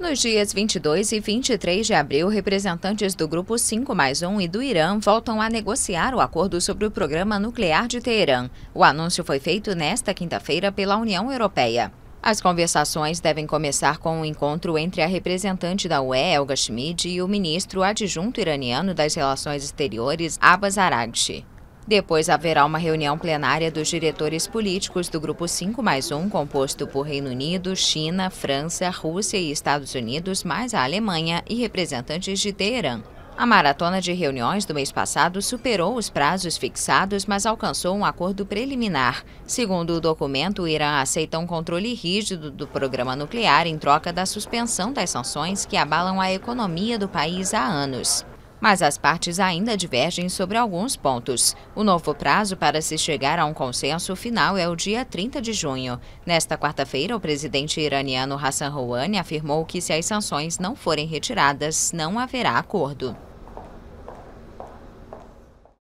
Nos dias 22 e 23 de abril, representantes do Grupo 5 mais 1 e do Irã voltam a negociar o acordo sobre o programa nuclear de Teherã. O anúncio foi feito nesta quinta-feira pela União Europeia. As conversações devem começar com um encontro entre a representante da UE, Elga Schmid, e o ministro adjunto iraniano das Relações Exteriores, Abbas Araghchi. Depois haverá uma reunião plenária dos diretores políticos do Grupo 5 mais 1, composto por Reino Unido, China, França, Rússia e Estados Unidos, mais a Alemanha e representantes de Teherã. A maratona de reuniões do mês passado superou os prazos fixados, mas alcançou um acordo preliminar. Segundo o documento, o Irã aceita um controle rígido do programa nuclear em troca da suspensão das sanções que abalam a economia do país há anos mas as partes ainda divergem sobre alguns pontos. O novo prazo para se chegar a um consenso final é o dia 30 de junho. Nesta quarta-feira, o presidente iraniano Hassan Rouhani afirmou que se as sanções não forem retiradas, não haverá acordo.